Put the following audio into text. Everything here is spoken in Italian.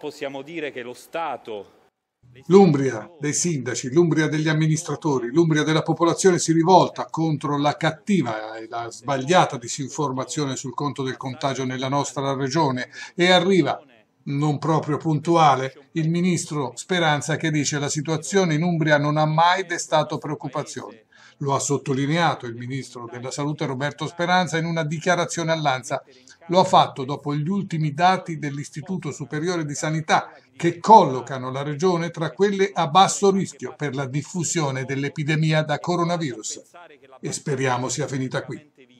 Possiamo dire che lo Stato... L'Umbria dei sindaci, l'Umbria degli amministratori, l'Umbria della popolazione si rivolta contro la cattiva e la sbagliata disinformazione sul conto del contagio nella nostra regione e arriva non proprio puntuale, il ministro Speranza che dice che la situazione in Umbria non ha mai destato preoccupazioni. Lo ha sottolineato il ministro della Salute Roberto Speranza in una dichiarazione all'Anza. Lo ha fatto dopo gli ultimi dati dell'Istituto Superiore di Sanità che collocano la regione tra quelle a basso rischio per la diffusione dell'epidemia da coronavirus. E speriamo sia finita qui.